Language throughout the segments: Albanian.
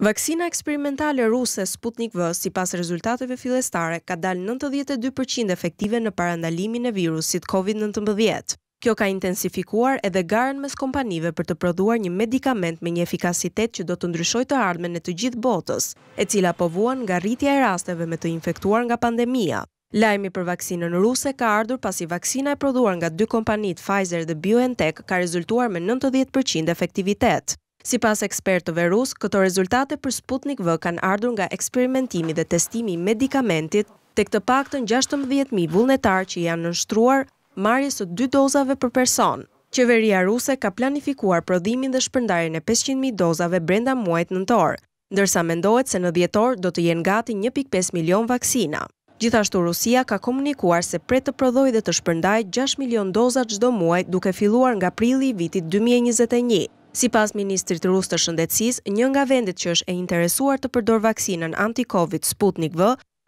Vaksina eksperimentale ruse Sputnik V, si pas rezultateve filestare, ka dalë 92% efektive në parandalimin e virusit COVID-19. Kjo ka intensifikuar edhe garën mes kompanive për të prodhuar një medikament me një efikasitet që do të ndryshoj të ardhme në të gjithë botës, e cila po vuan nga rritja e rasteve me të infektuar nga pandemia. Lajmi për vaksinën ruse ka ardhur pasi vaksina e prodhuar nga dy kompanit Pfizer dhe BioNTech ka rezultuar me 90% efektivitet. Si pas ekspertëve rusë, këto rezultate për Sputnik V kanë ardhur nga eksperimentimi dhe testimi medikamentit të këtë pak të në 16.000 vullnetar që janë nështruar marjes së dy dozave për personë. Qeveria ruse ka planifikuar prodhimin dhe shpërndarjen e 500.000 dozave brenda muajit nëntor, ndërsa mendohet se në dhjetor do të jenë gati 1.5 milion vaksina. Gjithashtu Rusia ka komunikuar se pret të prodhoj dhe të shpërndajë 6 milion doza çdo muaj duke filluar nga prili i vitit 2021. Si pas Ministrit Rusë të Shëndetsis, një nga vendit që është e interesuar të përdor vaksinën anti-Covid Sputnik V,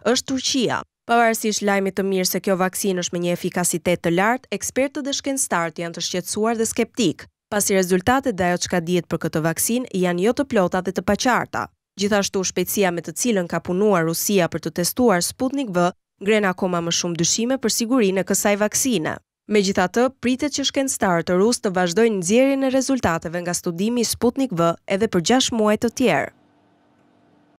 është Turqia. Pavarësisht lajmit të mirë se kjo vaksinë është me një efikasitet të lartë, ekspertët dhe shkenstarët janë të shqetsuar dhe Pas pasi rezultatet dhe ajo që ka ditë për këtë vaksin janë jo të plota dhe të pacarta. Gjithashtu shpecia me të cilën ka punuar Rusia për të testuar Sputnik V, grena koma më shumë dyshime për sigurin e kësaj vaksine. Me gjitha të, pritet që shkenc starë të rusë të vazhdojnë nëzjerin e rezultateve nga studimi Sputnik V edhe për 6 muaj të tjerë.